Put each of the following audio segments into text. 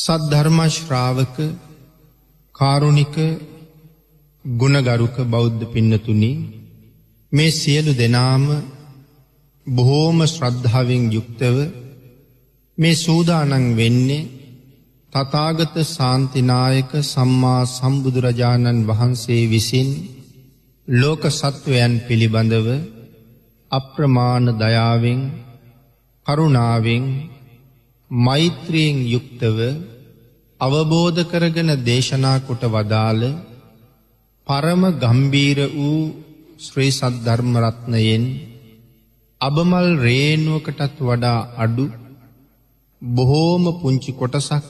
සද්ධර්මශ්‍රාවක කාරුණික ගුණගරුක බෞද්ධ පින්නතුනි මේ සියලු දෙනාම බොහෝම ශ්‍රද්ධාවෙන් යුක්තව මේ සූදානන් වෙන්නේ තතාගත සාන්තිනායක සම්මා සම්බුදුරජාණන් වහන්සේ විසින් ලෝක සත්වයන් පිළිබඳව අප්‍රමාණ දයාවෙන් කරුණාවෙන් මෛත්‍රියෙන් යුක්තව අවබෝධ කරගෙන දේශනා කොට වදාළ පරම ගම්බීර වූ ශ්‍රී සද්ධර්ම රත්නයෙන් අබමල් රේණුවකටත් වඩා අඩු බොහෝම පුංචි කොටසක්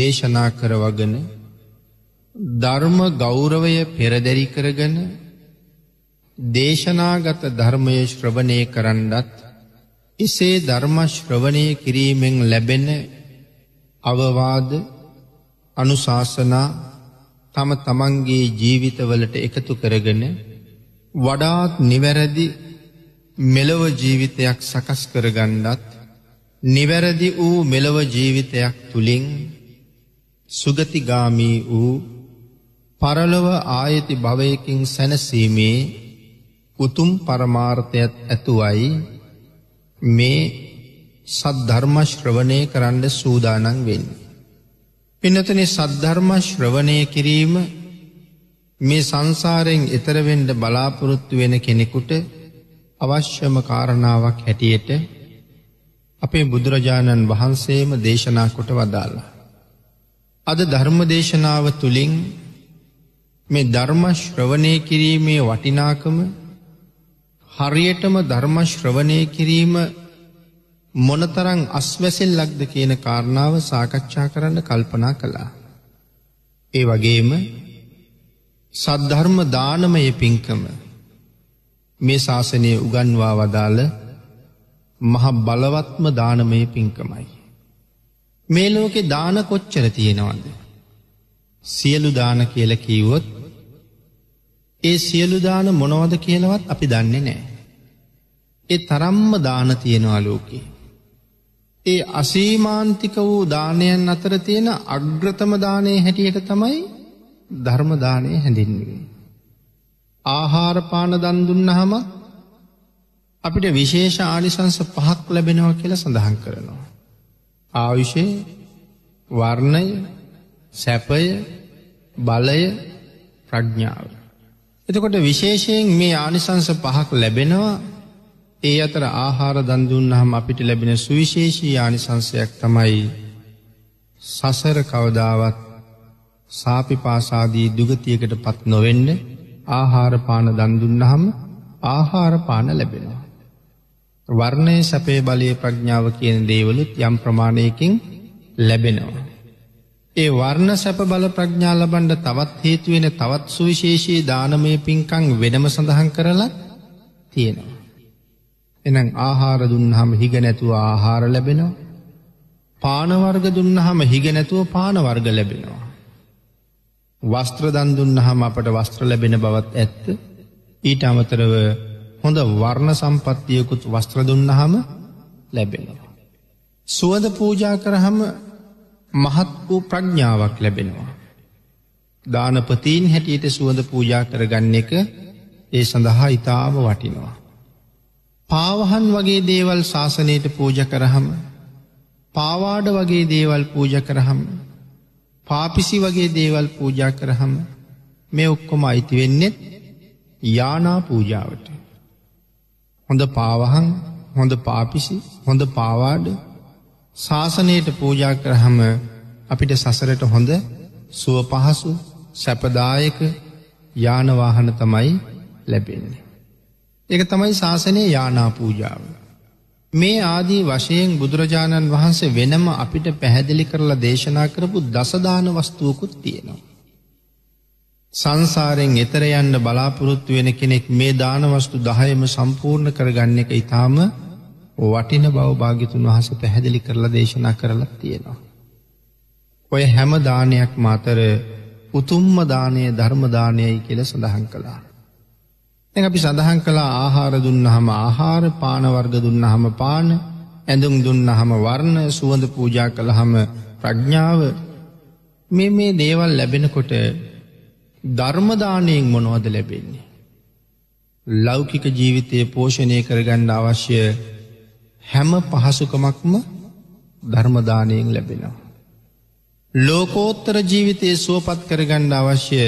දේශනා කරවගෙන ධර්ම ගෞරවය පෙරදරි කරගෙන දේශනාගත ධර්මයේ ශ්‍රවණය කරන්නත් එසේ ධර්මශ්‍රවනය කිරීමෙන් ලැබෙන අවවාද අනුශාසනා තම තමන්ගේ ජීවිතවලට එකතු කරගෙන වඩාත් නිවැරදි මෙලොව ජීවිතයක් සකස් කරගන්නත් නිවැරදි වූ මෙලොව ජීවිතයක් තුළින් සුගතිගාමී වූ පරලොව ආයති භවයකින් සැනසීමේ උතුම් පරමාර්ථයත් ඇතුවයි මේ සද්ධර්ම ශ්‍රවණය කරන්න සූදානම් වෙන්නේ. පින්නතන සද්ධර්ම ශ්‍රවණය කිරීම මේ සංසාරයෙන් එතර වෙන්න බලාපොරොත්තු වෙන කෙනෙකුට අවශ්‍යම කාරණාවක් හැටියට අපේ බුදුරජාණන් වහන්සේම දේශනා කොට වදාලා. අද ධර්ම දේශනාව තුළින් මේ ධර්ම ශ්‍රවණය කිරීමේ වටිනාකම හරියටම ධර්ම ශ්‍රවණය කිරීම මොනතරම් අස්වැසෙල්ලක්ද කියන කාරණාව සාකච්ඡා කරන්න කල්පනා කළා. ඒ වගේම සද්ධර්ම දානමය පින්කම මේ ශාසනය උගන්වා වදාළ මහ බලවත්ම දානමය පින්කමයි. මේ ලෝකේ දාන කොච්චර තියෙනවද? සියලු දාන කියලා කිව්වොත් ඒ සියලු දාන මොනවද කියලවත් අපි දන්නේ නෑ. ඒ තරම්ම දාන තියෙනවා ලෝකේ. ඒ අසීමාන්තික වූ දානයන් අතර තියෙන අග්‍රතම දානය හැටියට තමයි ධර්මදානය හැඳින්වේ. ආහාරපාන දන්දුන්න හම අපිට විශේෂ ආනිසංස පහක් ලැබෙනව කියලා සඳහන් කරනවා. ආවිෂය වර්ණය සැපය බලය ප්‍රඥාව. එතකොට විශේෂයෙන් මේ ආනිසංස පහක් ලැබෙනවා ඒ අතර ආහාර දන් දුන්නහම අපිට ලැබෙන සුවිශේෂී ආනිසංසයක් තමයි සසර කවදාවත් සාපිපාසාදී දුගතියකට පත් නොවෙන්න ආහාර පාන දන් දුන්නහම ආහාර පාන ලැබෙනවා වර්ණය සපේ බලය ප්‍රඥාව කියන දේවලුත් යම් ප්‍රමාණයකින් ලැබෙනවා. ඒ වර්ණ සැප බල ප්‍රඥා ලබන්න තවත් හේතු වෙන තවත් සුවිශේෂී දානමය පින්කම් වෙනම සඳහන් කරලා තියෙනවා. එහෙනම් ආහාර දුන්නාම හිග නැතුව ආහාර ලැබෙනවා. පාන වර්ග දුන්නාම හිග නැතුව පාන වර්ග ලැබෙනවා. වස්ත්‍ර දන් දුන්නාම අපට වස්ත්ර ලැබෙන බවත් ඇත්ත. ඊට අමතරව හොඳ වර්ණ සම්පත්තියකුත් වස්ත්‍ර දුන්නාම ලැබෙනවා. සුවඳ පූජා කරාම මහත් වූ ප්‍රඥ්ඥාවක් ලැබෙනවා. දානපතීන් හැටියට සුවඳ පූජා කරගන්න එක ඒ සඳහා ඉතාම වටිනවා. පාවහන් වගේ දේවල් ශාසනයට පූජ කරහම පාවාඩ වගේ දේවල් පූජ කරහම පාපිසි වගේ දේවල් පූජා කරහම මේ ඔක්කොම අයිති වෙන්නෙත් යානා පූජාවට. හොඳ පාවහන් හොඳ පාපිසි හොඳ පාවාඩ ශාසනයට පූජා කරහම අපිට සසරට හොඳ සුව පහසු සැපදායක යානවාහන තමයි ලැබෙන්නේ. එක තමයි ශාසනය යානා පූජාව. මේ ආදී වශයෙන් බුදුරජාණන් වහන්සේ වෙනම අපිට පැහැදිලි කරලා දේශනා කරපු දසදාන වස්තුවකුත් තියෙනවා. සංසාරෙන් එතර යන්න බලාපොරොත්තු වෙන කෙනෙක් මේ දානවස්තු 10ම සම්පූර්ණ කරගන්න එක ඊටාම වටින බව භාග්‍යතුන් වහන්සේ පැහැදිලි කරලා දේශනා කරලා තියෙනවා. ඔය හැම දානයක් මාතර උතුම්ම දානය ධර්ම දානයයි කියලා සඳහන් කළා. දැන් අපි සඳහන් කළා ආහාර දුන්නාම ආහාර, පාන වර්ග දුන්නාම පාන, ඇඳුම් දුන්නාම වර්ණ, සුවඳ පූජා කළාම ප්‍රඥාව මේ මේ දේවල් ලැබෙනකොට ධර්ම දාණයෙන් මොනවද ලැබෙන්නේ? ලෞකික ජීවිතය පෝෂණය කරගන්න අවශ්‍ය හැම පහසුකමක්ම ධර්මදානයෙන් ලැබෙනවා. ලෝකෝත්තර ජීවිතයේ සුවපත් කරගණ්ඩ අවශ්‍ය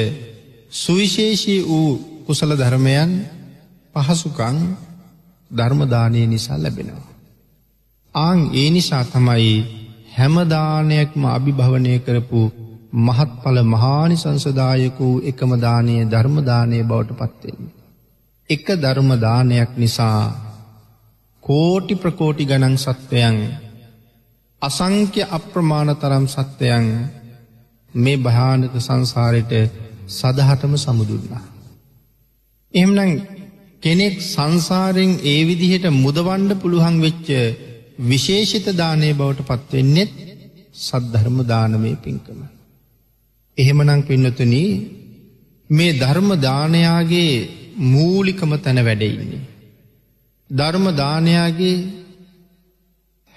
සුවිශේෂී වූ කුසල ධර්මයන් පහසුකං ධර්මදානය නිසා ලැබෙනවා. ආං ඒ නිසා තමයි හැමදානයක්ම අභිභවනය කරපු මහත්ඵල මහානි සංසදායක වූ එකම දානය ධර්මදානය බවට පත්වෙන්නේ. එක ධර්මදානයක් නිසා කෝටි ප්‍රකෝටි ගණන් සත්වයන් අසංක්‍ය අප්‍රමාණ තරම් සත්වයන් මේ භයානක සංසාරයට සදහටම සමුදුන්නා. එහෙමනම් කෙනෙක් සංසාරෙන් ඒ විදිහට මුදවන්ඩ පුළුවන් වෙච්ච විශේෂිත දානය බවට පත්වෙන්නෙත් සද්ධර්ම දානමය පින්කම. එහෙමනම් පින්නතුනී මේ ධර්ම දානයාගේ මූලිකම තැන වැඩෙන්නේ. ධර්ම දානයාගේ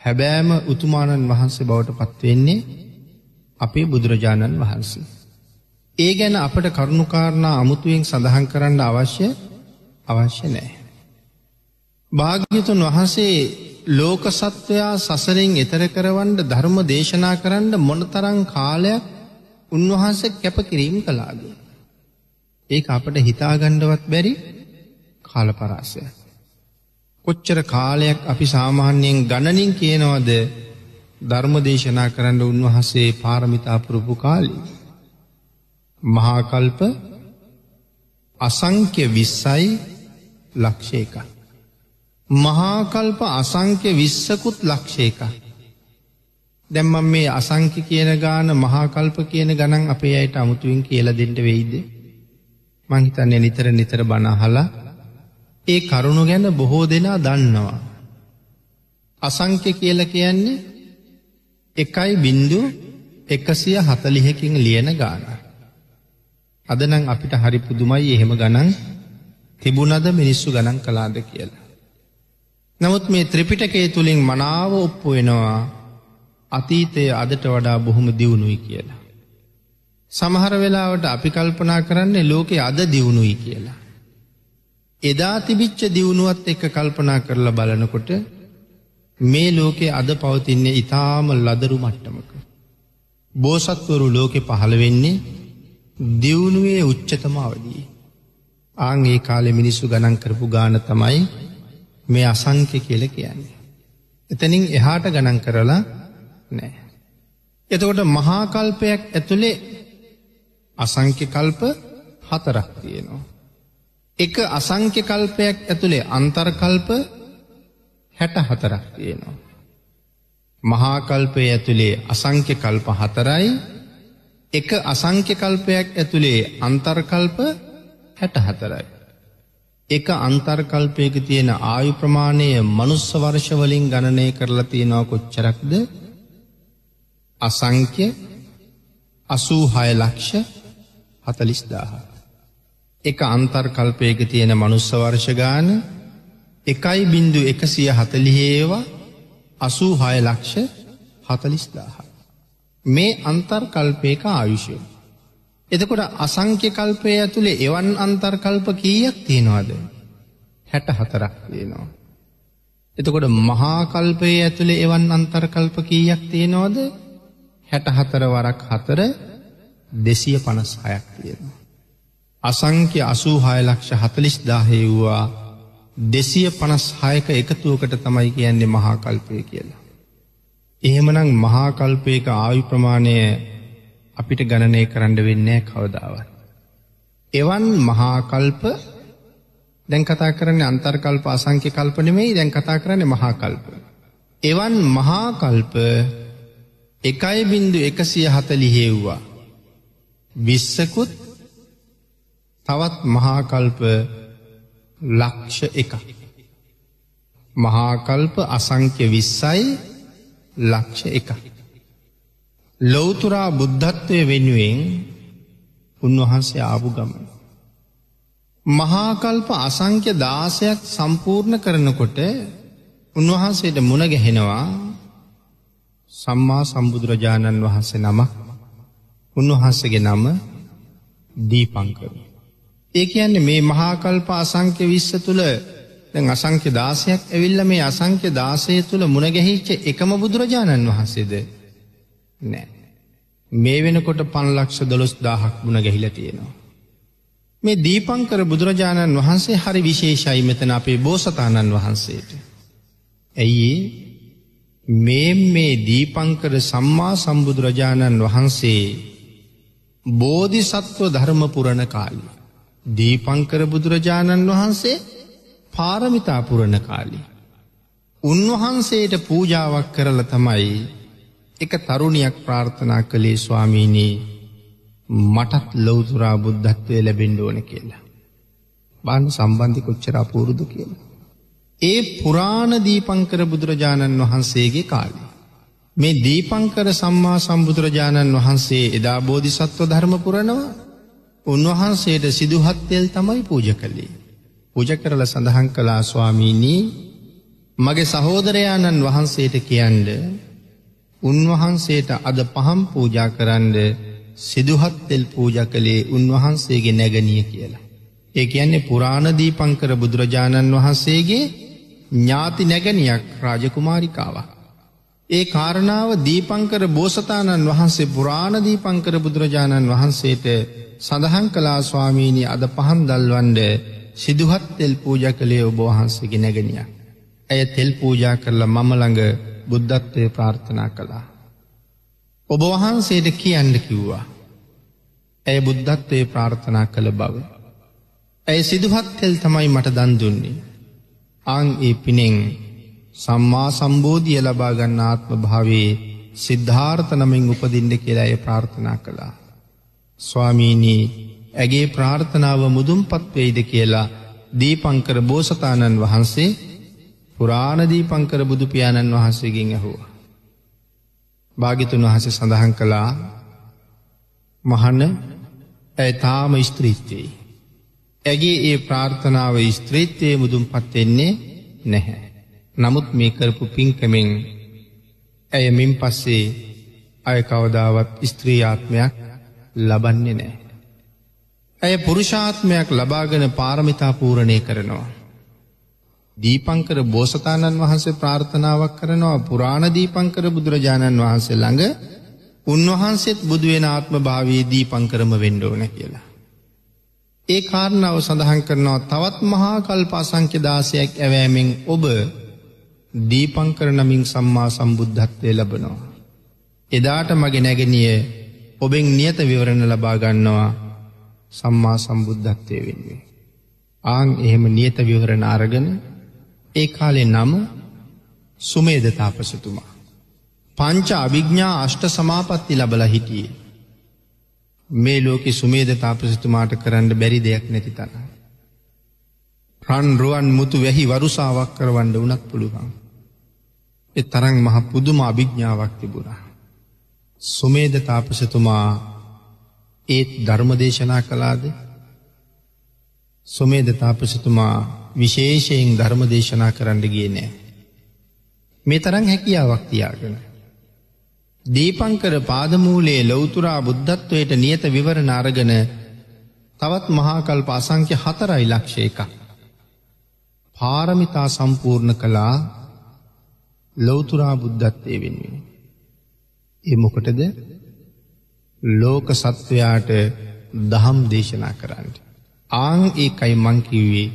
හැබෑම උතුමාණන් වහන්සේ බවට පත්වෙන්නේ අපේ බුදුරජාණන් වහන්සේ. ඒ ගැන අපට කරුණුකාරණා අමුතුවෙන් සඳහන් කරන්න අවශ්‍ය අවශ්‍ය නෑ. භාග්‍යතුන් වහන්සේ ලෝක සත්වයා සසරෙන් එතර කරවන්ඩ ධර්ම දේශනා කරන්න මොනතරං කාලයක් උන්වහන්සේ කැපකිරීම් කලාද. ඒක අපට හිතාගණ්ඩවත් බැරි කාලපරාසයක්. කොච්චර කාලයක් අපි සාමාන්‍යයෙන් ගණනින් කියනවද ධර්ම දේශනා කරන්න උන්වහන්සේ පාරමිතා පුරුපු කාලේ. මහා කල්ප අසංඛ්‍ය 20යි ලක්ෂ එකක්. මහා කල්ප අසංඛ්‍ය 20කුත් ලක්ෂ එකක්. දැන් මම මේ අසංඛ්‍ය කියන ගාන මහා කල්ප කියන ගණන් අපේ අයට අමුතුවෙන් කියලා දෙන්න වෙයිද? මං හිතන්නේ නිතර නිතර බණ අහලා ඒ කරුණු ගැන බොහෝ දෙනා දන්නවා. අසංක්‍ය කියල කියන්නේ එකයි බින්දු එකසිය හතලිහකින් ලියන ගාන. අදනං අපිට හරි පුදුමයි එහෙම ගණන් තිබුණද මිනිස්සු ගණන් කලාද කියලා. නමුත් මේ ත්‍රිපිටකේ තුළින් මනාව ඔප්පු වෙනවා අතීතය අදට වඩා බොහොම දියුණුයි කියලා. සමහර වෙලාවට අපි කල්පනා කරන්නේ ලෝකෙ අද දියුණුයි කියලා. එදා තිබිච්ච දියුණුවත් එක්ක කල්පනා කරලා බලනකොට මේ ලෝකේ අද පවතින්නේ ඊටාම ලදරු මට්ටමක. බෝසත්වරු ලෝකේ පහළ වෙන්නේ දියුණුවේ උච්චතම අවදී. ආන් ඒ කාලේ මිනිස්සු ගණන් කරපු ගාන තමයි මේ අසංඛ්‍ය කියලා කියන්නේ. එතනින් එහාට ගණන් කරලා නැහැ. එතකොට මහා කල්පයක් ඇතුලේ අසංඛ්‍ය කල්ප හතරක් තියෙනවා. එක අසංක්‍ය කල්පයක් ඇතුළේ අන්තර්කල්ප 64ක් තියෙනවා. මහා කල්පය ඇතුළේ අසංක්‍ය කල්ප 4යි එක අසංක්‍ය කල්පයක් ඇතුළේ අන්තර්කල්ප 64යි. එක අන්තර්කල්පයක තියෙන ආයු ප්‍රමාණය මනුස්ස වර්ෂ වලින් ගණනය කරලා තියෙනවා කොච්චරක්ද? අසංක්‍ය 86 ලක්ෂ 40000. එක අන්තර්කල්පයක තියෙන මනුස්ස වර්ෂගාන එකයි බින්දු එකසිය හතලිහේවා අසූ හය ලක්ෂ හතලිස්දාහ. මේ අන්තර්කල්පයක ආයුෂය. එතකොට අසංක්‍ය කල්පය ඇතුළේ එවන් අන්තර්කල්ප කීයක් තියෙනවාද. හැට හතරක් තියෙනවා. එතකොට මහාකල්පයේ ඇතුළේ එවන් අන්තර්කල්ප කීයක් තියෙනවාද හැට හතර වරක් හතර දෙසිය පනස් හයක් තියෙනවා. අසංක්‍ය අසූහාය ලක්ෂ හතලිස් දාහේව්වා දෙසිය පනස් හායක එකතුවකට තමයි කියන්නේ මහාකල්පය කියලා. එහෙමනං මහාකල්පයක ආයු ප්‍රමාණය අපිට ගණනය කරන්න වෙන්නේ කවදාවත්. එවන් මහාකල්ප දැන් කතා කරන්නේ අන්තර්කල්ප අසංක්‍ය කල්ප නෙමෙයි දැන් කතා කරන්නේ මහාකල්ප. එවන් මහාකල්ප එකයි බින්දු එකසිය හතලිහෙව්වා. විස්සකුත් තවත් මහාකල්ප ලක්ෂ එක. මහාකල්ප අසංක්‍ය විස්සයි ලක්ෂ එක. ලොවතුරා බුද්ධත්වය වෙනුවෙන් උන්වහන්සේ ආපු ගමන. මහාකල්ප අසංක්‍ය දාසයක් සම්පූර්ණ කරනකොට උන්වහන්සේට මුණගැහෙනවා සම්මා සම්බුදුරජාණන් වහන්සේ නම උන්වහන්සගේ නම දීපංකරු. ඒ කියන්නේ මේ මහාකල්ප අසංක්‍ය විශ්ස තුළ දැන් අසංක්‍ය දාසයක් ඇවිල්ල මේ අසංක්‍ය දාසය තුළ මුණගැහිච්ච එකම බුදුරජාණන් වහන්සේද නෑ. මේ වෙනකොට පන්ලක්ෂ දොළොස් දාහක් මුණ ගැහිල තියෙනවා. මේ දීපංකර බුදුරජාණන් වහන්සේ හරි විශේෂයි මෙතන අපේ බෝසතාණන් වහන්සේට. ඇයි මේ මේ දීපංකර සම්මා සම්බුදුරජාණන් වහන්සේ බෝධිසත්ව ධර්මපුරණ කාලී. දීපංකර බුදුරජාණන් වහන්සේ පාරමිතා පුරණ කාලේ. උන්වහන්සේට පූජාවක් කරලා තමයි එක තරුණියක් ප්‍රාර්ථනා කළේ ස්වාමීනී මටත් ලෞතුරා බුද්ධත්වය ලැබෙන්න ඕන කියලා. බාන්න සම්බන්ධි කොච්චර අපූර්වද කියලා. ඒ පුරාණ දීපංකර බුදුරජාණන් වහන්සේගේ කාලේ මේ දීපංකර සම්මා සම්බුදුරජාණන් වහන්සේ එදා බෝධිසත්ව ධර්ම පුරනවා උන්වහන්සේට සිදුහත්තෙල් තමයි පූජ කළේ. පූජ කරල සඳහන් කලා ස්වාමීනී මගේ සහෝදරයාණන් වහන්සේට කියන්ඩ උන්වහන්සේට අද පහම් පූජා කරන්ඩ සිදුහත්තෙල් පූජ කළේ උන්වහන්සේගේ නැගනිය කියලා. ඒ කියන්නේ පුරාණදී පංකර බුදුරජාණන් වහන්සේගේ ඥාති නැගනියක් රාජකුමාරිකාවක්. ඒ කාරණාව දීපංකර බෝසතාණන් වහන්සේ පුරාණ දීපංකර බුදුරජාණන් වහන්සේට සඳහන් කළා ස්වාමීනි අද පහන් දල්වන්ඩ සිදුහත් තෙල් පූජ කළේ ඔබ වහන්සේගේ නැගෙනිය. ඇය තෙල් පූජා කරලා මම ළඟ බුද්ධත්වය ප්‍රාර්ථනා කළා. ඔබ වහන්සේට කියන්න කිව්වා. ඇය බුද්ධත්වය ප්‍රාර්ථනා කළ බව. ඇය සිදුහත් තෙල් තමයි මට දන් දුන්නේ. ආං ඒ පිනෙෙන්. සම්මා සම්බෝධිය ලබාගන්න ආත්ම භාවේ සිද්ධාර්ථනමින් උපදින්න කියලාය ප්‍රාර්ථනා කළා. ස්වාමීනී ඇගේ ප්‍රාර්ථනාව මුදුම් පත්වෙයිද කියලා දීපංකර බෝසතාණන් වහන්සේ පුරාණදීපංකර බුදුපාණන් වහන්සේගෙන් ඇහුවා. භාගිතුන් වහසේ සඳහන් කළා මහන ඇය තාම ස්ත්‍රීත්වෙයි. ඇගේ ඒ ප්‍රාර්ථනාව ස්ත්‍රීත්වය මුදුම් පත්වෙන්නේ නැහැ. නමුත් මේ කරපු පින්කමෙන් ඇය මින් පස්සේ අය කවදාවත් ස්ත්‍රීආත්මයක් ලබන්නේ නෑ. ඇය පුරුෂාත්මයක් ලබාගෙන පාරමිතා පූරණය කරනවා. දීපංකර බෝසතාණන් වහන්සේ ප්‍රාර්ථනාවක් කරනවා පුරාණ දීපංකර බුදුරජාණන් වහන්සේ ළඟ උන්වහන්සේත් බුදුවෙන ආත්ම භාවී දීපංකරම වෙන්න ඕන කියලා. ඒ කාරණාව සඳහන් කරනවා තවත් මහා කල්ප අසංඛ්‍ය 16ක් ඇවෑමෙන් ඔබ දීපංකර නමින් සම්මා සම්බුද්ධත්වය ලබනවා. එදාට මගේ නැගෙනිය ඔබෙන් නියත විවරණ ලබා ගන්නවා සම්මා සම්බුද්ධත්වයේ වෙන්නේ. ආන් එහෙම නියත විවරණ අරගෙන ඒ කාලේ නම සුමේද තාපසතුමා. පංච අවිඥා අෂ්ට සමාපatti ලබලා හිටියේ. මේ ලෝකේ සුමේද තාපසතුමාට කරන්න බැරි දෙයක් නැති තරම්. රන් රුවන් මුතු වැහි වරුසාවක් කරවන්න උනත් පුළුවන්. එ තරන් මහ පුදුම අභිග්ඥාවක් තිබුණා. සුමේද තාපසතුමා ඒත් ධර්මදේශනා කලාද සුමේද තාපසතුමා විශේෂයෙන් ධර්මදේශනා කරන්න ගිය නෑ. මේ තරං හැකියාවක් තියාගෙන. දීපංකර පාදමූලයේ ලොවතුරා බුද්ධත්වයට නියත විවරණ අරගෙන තවත් මහාකල්ප අසංක්‍ය හතරයි ලක්ෂය එකක්. පාරමිතා සම්පූර්ණ කලා ලෞතුරා බුද්ධත්වයේ වෙනුවෙන්. ඒ මොකටද? ලෝක සත්වයාට දහම් දේශනා කරන්න. ආන් ඒකයි මං කිව්වේ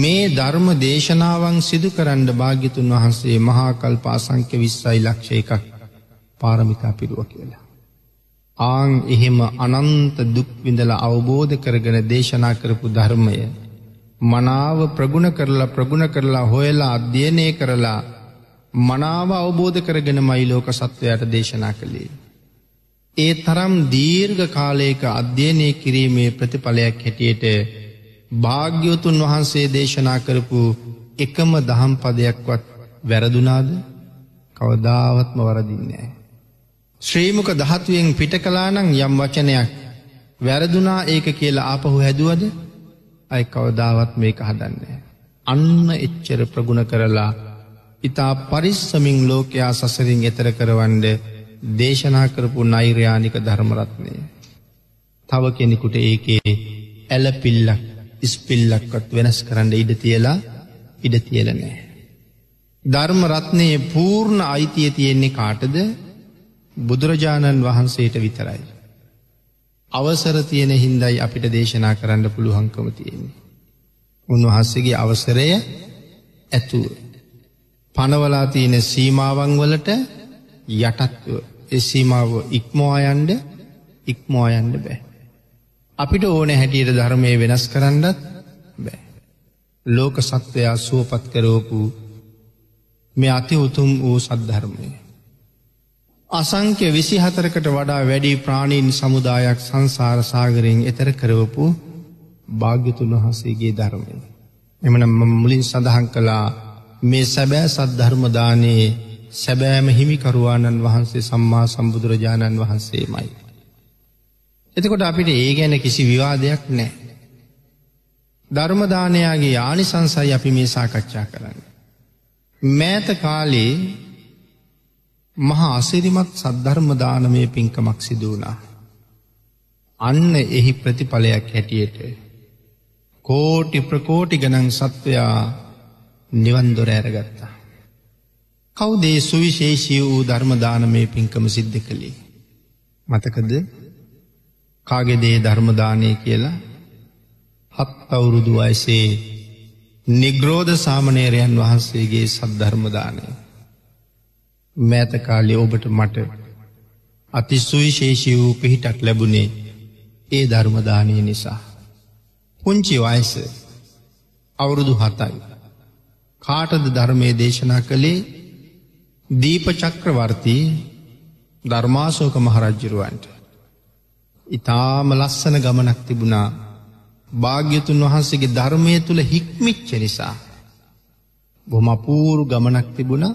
මේ ධර්ම දේශනාවන් සිදු කරන්න භාග්‍යතුන් වහන්සේ මහා කල්ප අසංඛ්‍ය 20යි ලක්ෂ එකක් පාරමිතා පිරුවා කියලා. ආන් එහෙම අනන්ත දුක් විඳලා අවබෝධ කරගෙන දේශනා කරපු ධර්මය මනාව ප්‍රගුණ කරලා ප්‍රගුණ කරලා හොයලා අධ්‍යයනය කරලා මනාව අවබෝධ කරගෙනමයි ලෝක සත්වයට දේශනා කළේ. ඒ තරම් දීර්ඝ කාලයක අධ්‍යයනය කිරීමේ ප්‍රතිඵලයක් හැටියට භාග්‍යවතුන් වහන්සේ දේශනා කරපු එකම දහම් පදයක්වත් වැරදුනාද? කවදාවත්ම වරදින්නේ නැහැ. ශ්‍රීමුක ධාතුවෙන් පිට කළා නම් යම් වචනයක් වැරදුනා ඒක කියලා ආපහු හැදුවද? අය කවදාවත් මේක හදන්නේ නැහැ. අන්න එච්චර ප්‍රගුණ කරලා ඉතා පරිස්සමින් ලෝකයා සසරින් එතර කරවන්ඩ දේශනා කරපු නෛර්යානික ධර්මරත්නය. තව කෙනෙකුට ඒකේ ඇලපිල්ලක් ඉස්පිල්ලක්වත් වෙනස් කරන්න ඉඩ තියලා ඉඩ තියලනෑ. ධර්මරත්නයේ පූර්ණ අයිතිය තියෙන්නේ කාටද බුදුරජාණන් වහන්සේට විතරයි. අවසර තියෙන හින්දයි අපිට දේශනා කරන්න පුළුවන්කම තියෙන්නේ. උන්වහන්සේගේ අවසරය ඇතුව. පනවලා තියෙන සීමාවන් වලට යටත්ව එසීමාව ඉක්මෝයන්ඩ ඉක්මෝයන්ඩ බෑ. අපිට ඕන හැටියට ධර්මය වෙනස් කරන්නත් බෑ. ලෝක සත්වයා සුවපත් කරෝපු මේ අති උතුම් වූ සද්ධර්මය. අසංක්‍ය විසි හතරකට වඩා වැඩි ප්‍රාණීන් සමුදායක් සංසාර සාගරයෙන් එතර කරවපු භාග්‍යතුන් වහන්සේගේ ධර්මය. එමන මුලින් සඳහන් කලා මේ සැබෑ සද්ධර්ම දානයේ සැබෑම හිමිකරුවාණන් වහන්සේ සම්මා සම්බුදුරජාණන් වහන්සේමයි. එතකොට අපිට ඒ ගැන කිසි විවාදයක් නෑ. ධර්ම දානයාගේ ආනිසංසයි අපි මේ සාකච්ඡා කරන්න. මෑත කාලේ මහා අසිරිමත් සද්ධර්ම දානමය පින්කමක් සිදු වුණා. අන්න එහි ප්‍රතිඵලයක් හැටියට කෝටි ප්‍රකෝටි ගණන් සත්වයා නිවන් දොර ඇරගත්තා. කවුදේ සුවිශේෂී වූ ධර්මදානමය පින්කම සිද්ධ කළේ. මතකද කාගෙදේ ධර්මදානය කියලා හත් අවුරුදු අයසේ නිග්‍රෝධ සාමනේරයන් වහන්සේගේ සද්ධර්මදානය. මෑතකාලේ ඔබට මට අති සුවිශේෂී වූ පිහිටක් ලැබුණේ ඒ ධර්මදානය නිසා. පුංචි වයස අවුරුදු හතයි. කාටද ධර්මය දේශනා කළේ දීපචක්‍රවර්ති ධර්මාසෝක මහරජ්ජරුවන්ට. ඉතාම ලස්සන ගමනක් තිබුණා භාග්‍යතුන් වහන්සේගේ ධර්මය තුළ හික්මිච්ච නිසා. බොම පූරු ගමනක් තිබුණ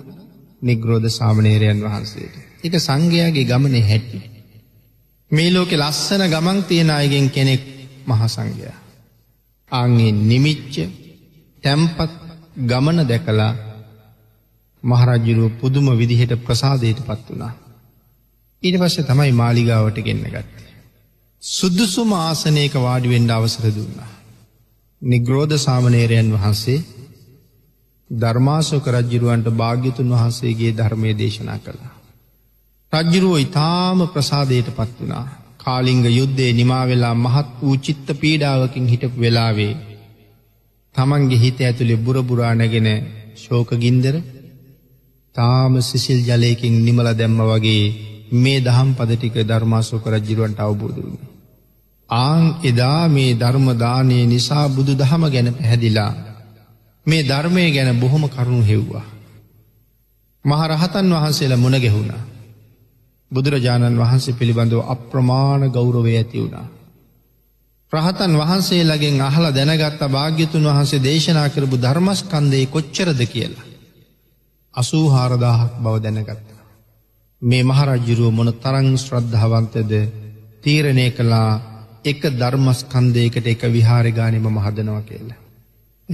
නිග්‍රෝධ සාමනේරයන් වහන්සේට. එක සංඝයාගේ ගමනේ හැට්ටි. මේ ලෝකෙ ලස්සන ගමන් තියෙන අයගෙන් කෙනෙක් මහසංඝයා. අංගේ නිමිච්ච තැම්පත් ගමන දැකලා මහරජ්ජුරුව පුදුම විදිහට ප්‍රසාදයට පත් වුණා. ඊට පස්ස තමයි මාලිගාවට ගෙන්න්න ගත්තේ. සුද්දුසුම ආසනයක වාඩිවෙන්ඩ අවසර දුන්නා. නිග්‍රෝධ සාමනේරයන් වහන්සේ ධර්මාසෝක රජ්ජිරුවන්ට භාග්‍යතුන් වහන්සේගේ ධර්මය දේශනා කළා. රජ්ජිරුවෝ ඉතාම ප්‍රසාදයට පත් වනා කාලිංග යුද්ධේ නිමාවෙලා මහත් වූ චිත්ත පීඩාවකින් හිටපු වෙලාවේ තමන්ගේ හිත ඇතුළේ බුරබුරා නැගෙන ශෝක ගින්දර තාම සිසිල් ජලයකින් නිමල දැම්ම වගේ මේ දහම් පද ටික ධර්මාශෝක රජුලන්ට අවබෝධ වුණා. ආන් එදා මේ ධර්ම දානයේ නිසා බුදු දහම ගැන පැහැදිලා මේ ධර්මය ගැන බොහොම කරුණු හෙව්වා. මහරහතන් වහන්සේලා මුණ ගැහුණා. බුදුරජාණන් වහන්සේ පිළිබඳව අප්‍රමාණ ගෞරවය ඇති වුණා. රහතන් වහන්සේලාගෙන් අහලා දැනගත්ත භාග්‍යතුන් වහන්සේ දේශනා කරපු ධර්මස්කන්දයේ කොච්චරද කියලා. අසූහාරදාහක් බව දැනගත්තා. මේ මහරජ්ජුරුව මොන තරං ශ්‍රද්ධාවන්තද තීරණය කළා එක ධර්මස්කන්දයකට එක විහාරගානිම මහදනව කියලා.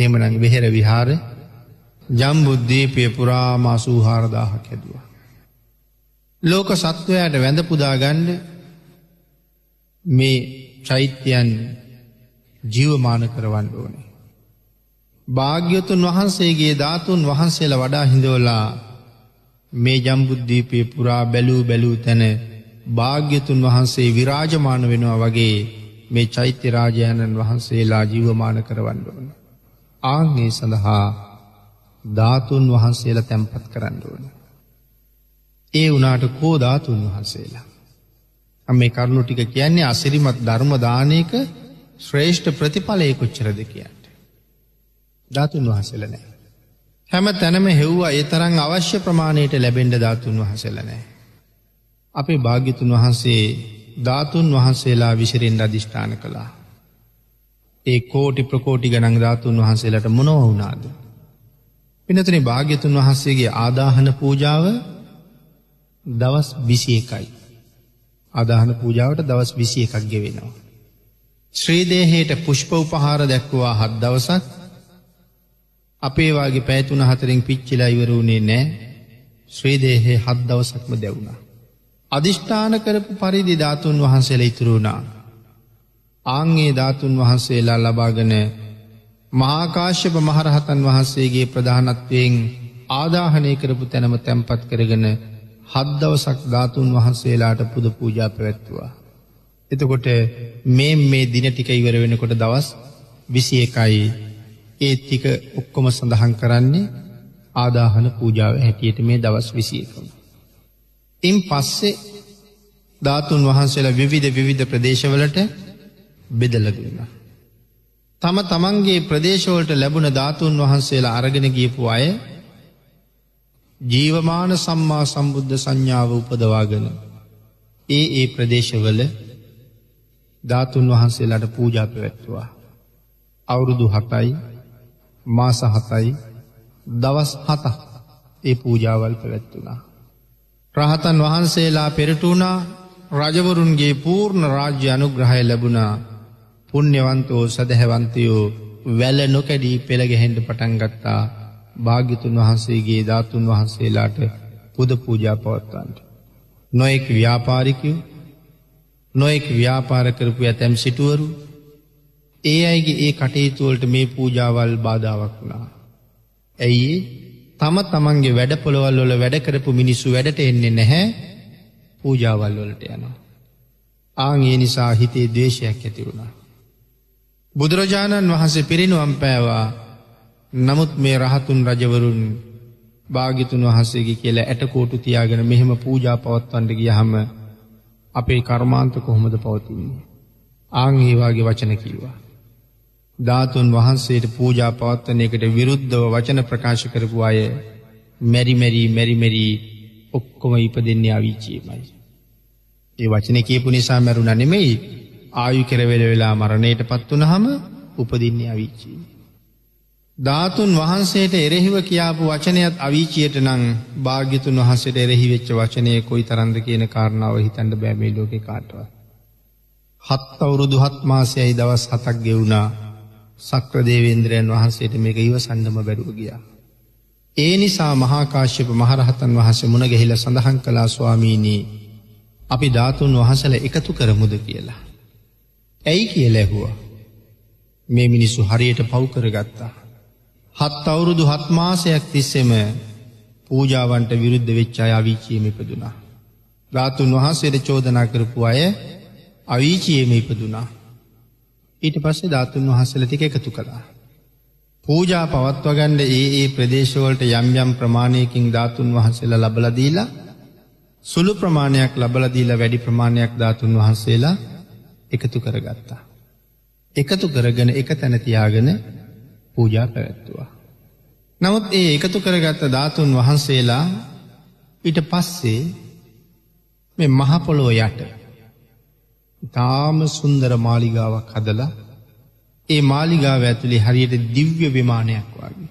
එමනං වෙහෙර විහාර ජම්බුද්ධීපය පුරාම අසූහාරදාහක් හැදවා. ලෝක සත්වයට වැඳ පුදාගණ්ඩ මේ චෛත්‍යයන් ජීවමාන කරවන්න ඕනේ. භාග්‍යතුන් වහන්සේගේ ධාතුන් වහන්සේලා වඩා හිඳවලා මේ ජම්බුද්දීපය පුරා බැලූ බැලූ තැන භාග්‍යතුන් වහන්සේ විරාජමාන වෙනවා වගේ මේ චෛත්‍ය රාජයන්න් වහන්සේලා ජීවමාන කරවන්න ඕන. ආන්ගේ සඳහා ධාතුන් වහන්සේලා තැන්පත් කරන්න ඕන. ඒ වුණාට කෝ ධාතුන් වහන්සේලා මේ කරුණු ටික කියන්නේ අසිරිමත් ධර්මදානයක ශ්‍රේෂ්ඨ ප්‍රතිඵලය කොච්චරද කියන්ට. ධාතුන් වහසල නෑ. හැම තැනම හෙව්වා ඒ තරං අවශ්‍ය ප්‍රමාණයට ලැබෙන්ඩ ධාතුන් වහසල නෑ. අපේ භාගිතුන් වහන්සේ ධාතුන් වහන්සේලා විසිරෙන්ඩ අධිෂ්ඨාන කළා. ඒ කෝටි ප්‍රකෝටි ගනං ධාතුන් වහන්සේලට මොනොවුනාද. පිනතන භාග්‍යතුන් වහන්සේගේ ආදාහන පූජාව දවස් විසි එකයි. අදහන පූජාවට දවස් විසි එකක් ගෙවෙනවා. ශ්‍රීදේහයට පුෂ්ප උපහාර දැක්වවා හත් දවසක් අපේවාගේ පැතුන හතරින් පිච්චිලා ඉවරුණේ නෑ ශ්‍රීදේහේ හත් දවසක්ම දැවුණා. අධිෂ්ඨාන කරපු පරිදි ධාතුන් වහන්සේල ඉතුරුණා. ආංගේ ධාතුන් වහන්සේලා ලබාගෙන මහාකාශ්‍යප මහරහතන් වහන්සේගේ ප්‍රධානත්වයෙන් ආදාහනය කරපු තැනම තැම්පත් කරගෙන හත් දවසක් ධාතුන් වහන්සේලාට පුද පූජා පැවැත්තුවා. එතකොට මේ මේ දින ටික ඉවර වෙනකොට දවස් 21යි. ඒ ටික ඔක්කොම සඳහන් කරන්නේ ආදාහන පූජාව හැටියට මේ දවස් 21ම. ඉන් පස්සේ ධාතුන් වහන්සේලා විවිධ විවිධ ප්‍රදේශවලට බෙදලා දුන්නා. තම තමන්ගේ ප්‍රදේශවලට ලැබුණ ධාතුන් වහන්සේලා අරගෙන ගියපු අය ජීවමාන සම්මා සම්බුද්ධ සංඥාව උපදවාගෙන ඒ ඒ ප්‍රදේශවල ධාතුන් වහන්සේලාට පූජා පැවැත්වුවා. අවුරුදු 7යි මාස 7යි දවස් 7ක් ඒ පූජාවල් පැවැත්තුණා. රහතන් වහන්සේලා පෙරටුණා රජවරුන්ගේ පූර්ණ රාජ්‍ය අනුග්‍රහය ලැබුණා. පුණ්‍යවන්තෝ සදහැවන්තයෝ වැල නොකැඩී පෙළගැහෙන්න පටන් ගත්තා. භාග්‍යතුන් වහන්සේගේ ධාතුන් වහන්සේලාට පුද පූජා පවත්වන්නට. නොයෙක් ව්‍යාපාරිකයෝ නොයෙක් ව්‍යාපාර කරපු ඇතැම් සිටුවරු ඒ අයගේ ඒ කටයුතුවලට මේ පූජාවල් බාධාවක් වුණා. ඇයි තම තමන්ගේ වැඩපොළවල් වල වැඩ කරපු මිනිස්සු වැඩට එන්නේ නැහැ පූජාවල් වලට යනවා. ආන් ඒ නිසා හිතේ ද්වේෂයක් ඇති වුණා. බුදුරජාණන් වහන්සේ පිරිනුවම් පෑවා නමුත් මේ රහතුන් රජවරුන් භාගිතුන් වහන්සේගේ කියලා ඇටකෝටු තියාගෙන මෙහෙම පූජා පවත්වන්න ගියහම අපේ කර්මාන්ත කොහොමද පවතින්නේ? ආන් ඒ වාගේ වචන කිව්වා. ධාතුන් වහන්සේට පූජා පවත්වන එකට විරුද්ධව වචන ප්‍රකාශ කරපු අය මෙරි මෙරි මෙරි මෙරි ඔක්කොම ඉපදෙන්නේ අවීචියමයි. ඒ වචනේ කියපු නිසා මරුණා නෙමෙයි ආයු කෙරවෙල වෙලා මරණයටපත් වුනහම උපදින්නේ අවීචියයි. ධාතුන් වහන්සේට එරෙහිව කියාපු වචනයත් අවීචියට නම් භාග්‍යතුන් වහන්සේට එරෙහි වෙච්ච වචනය කොයි තරම්ද කියන කාරණාව හිතන්න බෑ මේ ලෝකේ කාටවත්. හත් අවුරුදු හත් මාසයයි දවස් හතක් ගෙවුණා. සක්‍රදේවේන්ද්‍රයන් වහන්සේට මේක ඉවසන්නම බැරුව ගියා. ඒ නිසා මහා කාශ්‍යප මහ රහතන් වහන්සේ මුණ ගැහිලා සඳහන් කළා ස්වාමීනි අපි ධාතුන් වහන්සේලා එකතු කරමුද කියලා. ඇයි කියලා ඇහුවා. මේ මිනිස්සු හරියට පව් කරගත්තා. හත් අවුරුදු හත්මාසයක් තිස්සෙම පූජාවන්ට විරුද්ධ වෙච්චාය අවිචියම ඉපදුනා. ධාතුන් වහන්සේට චෝදනා කරපු අය අවීචියම ඉපදුනා. ඊට පස්සේ ධාතුන් වහන්සේලා ටික එකතු කළා. පූජා පවත්වා ගන්න ඒ ඒ ප්‍රදේශවලට යම් යම් ප්‍රමාණයකින් ධාතුන් වහන්සේලා ලබලා දීලා සුළු ප්‍රමාණයක් ලබලා දීලා වැඩි ප්‍රමාණයක් ධාතුන් වහන්සේලා එකතු කරගත්තා. එකතු කරගෙන එක තැන තියාගෙන පූජා පැවැත්තුවා. නමුත් ඒ එකතු කරගත්ත ධාතුන් වහන්සේලා ඊට පස්සේ මේ මහපොළොව යට ඉතාම සුන්දර මාලිගාවක් හදලා ඒ මාලිගාව ඇතුළේ හරියට දිව්‍ය විමානයක් වගේ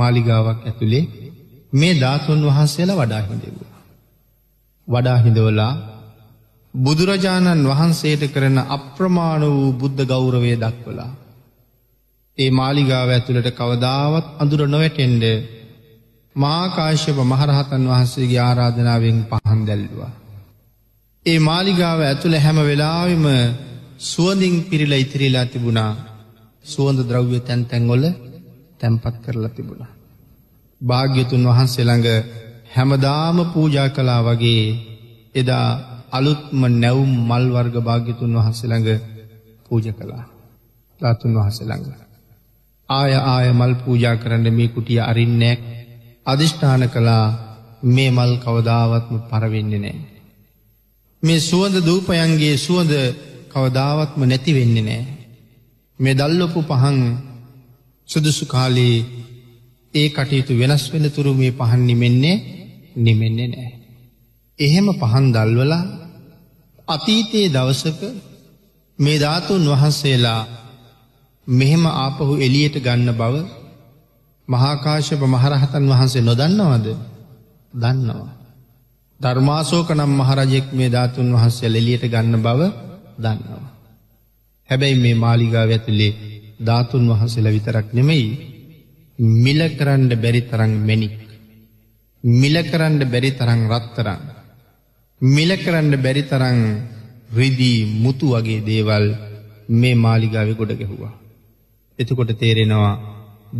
මාලිගාවක් ඇතුළේ මේ ධාතුන් වහන්සේලා වඩා හිඳෙව්වා. වඩා හිඳවලා බුදුරජාණන් වහන්සේට කරන අප්‍රමාණ වූ බුද්ධ ගෞරවය දක්වලා ඒ මාලිගාව ඇතුළට කවදාවත් අඳුර නොවැටෙන්ඩ මාකාශ්‍යප මහරහතන් වහන්සේගේ ආරාධනාවෙන් පහන් දැල්වා. ඒ මාලිගාව ඇතුළ හැම වෙලාවිම සුවඳින් පිරිල ඉතිරිලා තිබුණා සුවඳ ද්‍රව්‍ය තැන්තැන්ගොල තැන්පත් කරලා තිබුණා. භාග්‍යතුන් වහන්සේළඟ හැමදාම පූජා කලා වගේ එදා අලුත්ම නැවුම් මල්වර්ග භාග්‍යතුන් වහන්සේළඟ පූජ කලා ධාතුන් වහසළඟලා. ආය ආය මල් පූජා කරන්න මේ කුටිය අරින්නේ අදිෂ්ඨාන කළා මේ මල් කවදාවත්ම පරවෙන්නේ නැහැ. මේ සුවඳ දූපයන්ගේ සුවඳ කවදාවත්ම නැති වෙන්නේ නැහැ. මේ දල්ලොපු පහන් සුදුසු කාලේ ඒ කටයුතු වෙනස් වෙන තුරු මේ පහන් නිමෙන්නේ නිමෙන්නේ නැහැ. එහෙම පහන් දල්වලා අතීතයේ දවසක මේ ධාතුන් වහන්සේලා මෙහෙම ආපහු එළියට ගන්න බව මහාකාශ්‍යප මහරහතන් වහන්සේ නොදන්නවද? දන්නවා. ධර්මාශෝක නම් මහරජෙක් මේ ධාතුන් වහන්සේලා එළියට ගන්න බව දන්නවා. හැබැයි මේ මාලිගාව ඇතුලේ ධාතුන් වහන්සේලා විතරක් නෙමෙයි මිල කරන්න බැරි තරම් මෙනික් මිල කරන්න බැරි තරම් රත්තරන් මිල කරන්න බැරි තරම් රිදී මුතු වගේ දේවල් මේ මාලිගාවේ ගොඩ ගැහුවා එතකොට තේරෙනවා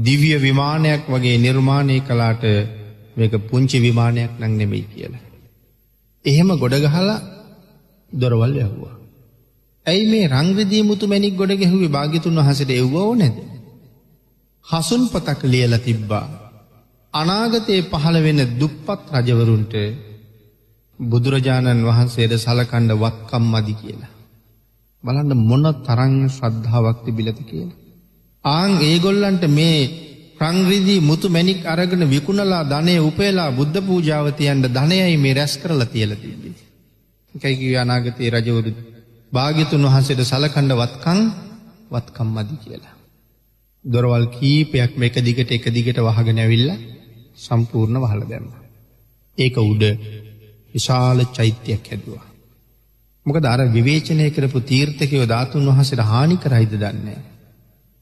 දිව්‍ය විමානයක් වගේ නිර්මාණය කළාට මේක පුංචි විමානයක් නම් නෙමෙයි කියලා. එහෙම ගොඩ ගහලා දොරවල් යහුවා. ඇයි මේ රංගදී මුතු මැණික් ගොඩ ගැහුවේ භාග්‍යතුන් වහන්සේට එව්ව ඕනේද? හසුන් පතක් ලියලා තිබ්බා. අනාගතයේ පහළ වෙන දුප්පත් රජවරුන්ට බුදුරජාණන් වහන්සේට සලකන්න වත්කම් මදි කියලා. බලන්න මොන තරම් ශ්‍රද්ධාවක් තිබිලද කියලා. ආන් ඒගොල්ලන්ට මේ රංග්‍රිදී මුතු මැණික් අරගෙන විකුණලා ධනෙ උපයලා බුද්ධ පූජාව තියන්න ධනෙයි මේ රැස් කරලා තියලා තියෙන්නේ. ඒකයි කිව්වේ අනාගතයේ රජවරු භාග්‍යතුන් වහන්සේට සලකන්න වත්කම් වත්කම් මදි කියලා. දොරවල් කීපයක් මේක දිගට එක දිගට වහගෙන ඇවිල්ලා සම්පූර්ණ වහලා දැම්මා. ඒක උඩ විශාල චෛත්‍යයක් හැදුවා. මොකද අර විවේචනය කරපු තීර්ථකයෝ ධාතුන් වහන්සේට හානි කරයිද දන්නේ නැහැ.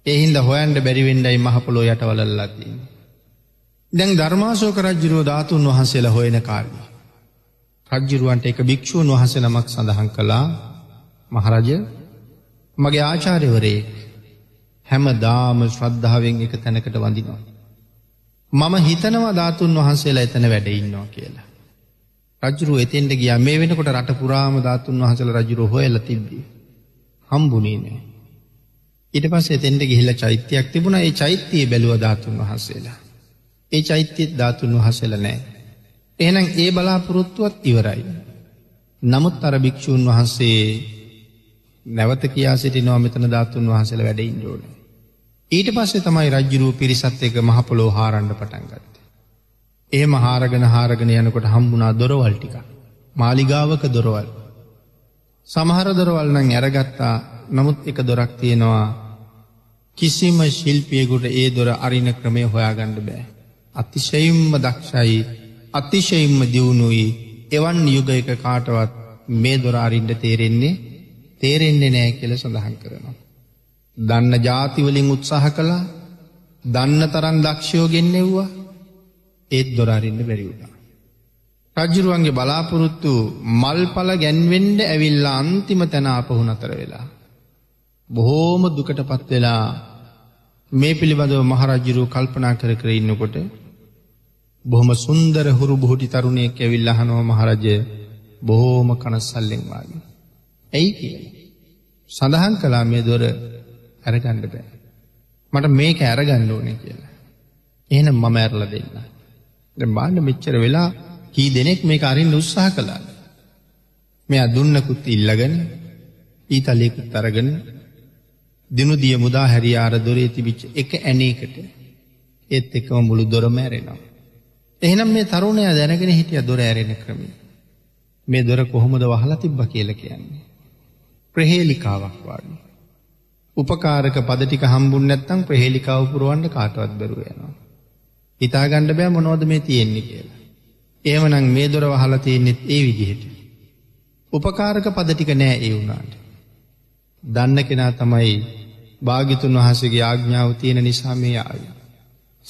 ඒ හින්දා හොයන්න බැරි වෙන්නයි මහ පොළොව යටවලල්ලා තියෙන්නේ. දැන් ධර්මාශෝක රජුරෝ ධාතුන් වහන්සේලා හොයන කාලේ රජුරවන්ට එක භික්ෂූන් වහන්සේ නමක් සඳහන් කළා මහරජ මගේ ආචාර්යවරයෙක් හැමදාම ශ්‍රද්ධාවෙන් එක තැනකට වඳිනවා. මම හිතනවා ධාතුන් වහන්සේලා එතන වැඩ ඉන්නවා කියලා. රජුරුව එතෙන්ට ගියා මේ වෙනකොට රට පුරාම ධාතුන් වහන්සේලා රජුරුව හොයලා තිබ්බේ. හම්බුනේ නෑ. ඊට පස්සේ එතෙන්ට ගිහිල්ලා චෛත්‍යයක් තිබුණා. ඒ චෛත්‍යය බැලුවා ධාතුන් වහන්සේලා. ඒ චෛත්‍යෙත් ධාතුන් වහන්සේලා නැහැ. එහෙනම් ඒ බලාපොරොත්තුවත් ඉවරයි. නමුත් අර භික්ෂූන් වහන්සේ නැවත කියා සිටිනවා මෙතන ධාතුන් වහන්සේලා වැඩ ඉන්න ඕනේ. ඊට පස්සේ තමයි රජ්ජුරුව පිරිසත් එක්ක මහ පොළොව හාරන්න පටන් ගත්තේ. එහෙම හාරගෙන හාරගෙන යනකොට හම්බුණා දොරවල් ටිකක්. මාලිගාවක දොරවල්. සමහර දොරවල් නම් අරගත්තා නමුත් එක දොරක් තියෙනවා කිසිම ශිල්පියෙකුට ඒ දොර අරින ක්‍රමය හොයාගණ්ඩ බෑ. අතිශයිම්ම දක්ෂයි අතිශයිම්ම දියුණුයි එවන් යුගයක කාටවත් මේ දොර අරින්ට තේරෙන්නේ තේරෙන්නේ නෑ කියල සඳහන් කරනවා. දන්න ජාතිවලින් උත්සාහ කළා දන්න තරන් දක්ෂයෝ ගෙන්නෙව්වා ඒත් දොරාරින්න බැරිවුණා. රජ්ජුරුවන්ගේ බලාපොරොත්තු මල්පල ගැන්වෙන්ඩ ඇවිල්ලා අන්තිම තැන අපහු නතර වෙලා. බොහෝම දුකටපත් වෙලා මේ පිළිබඳව මහරජුරු කල්පනා කර කර ඉන්නකොට බොහොම සුන්දර හුරු බුහුටි තරුණියක් ඇවිල්ලා අහනවා මහරජය බොහෝම කනස්සල්ලෙන් වාගේ. ඇයි කියලා. සඳහන් කළා මේ දොර අරගන්න බෑ. මට මේක අරගන්න ඕනේ කියලා. එහෙනම් මම ඇරලා දෙන්න. දැන් බලන්න මෙච්චර වෙලා කී දෙනෙක් මේක අරින්න උත්සාහ කළාද? මෙයා දුන්නකුත් ඉල්ලගෙන ඊතලයකුත් අරගෙන දිනුදිය මුදා හැරිය අර දොරේ තිබිච්ච එක ඇණේකට ඒත් එක්කම මුළු දොරම ඇරෙනවා. එහෙනම් මේ තරුණයා දැනගෙන හිටිය දොර ඇරෙන ක්‍රමය. මේ දොර කොහොමද වහලා තිබ්බ කියලා කියන්නේ. ප්‍රහේලිකාවක් වගේ. උපකාරක පද ටික හම්බුනේ නැත්නම් ප්‍රහේලිකාව පුරවන්න කාටවත් බැරුව යනවා. හිතා ගන්න බෑ මොනවද මේ තියෙන්නේ කියලා. එහෙමනම් මේ දොර වහලා තියෙන්නේ ඒ විදිහට. උපකාරක පද ටික නෑ ඒ උනාට. දන්න කෙනා තමයි භාගිතුන් වහසගේ ආග්ඥාව තියෙන නිසා මේ ආය.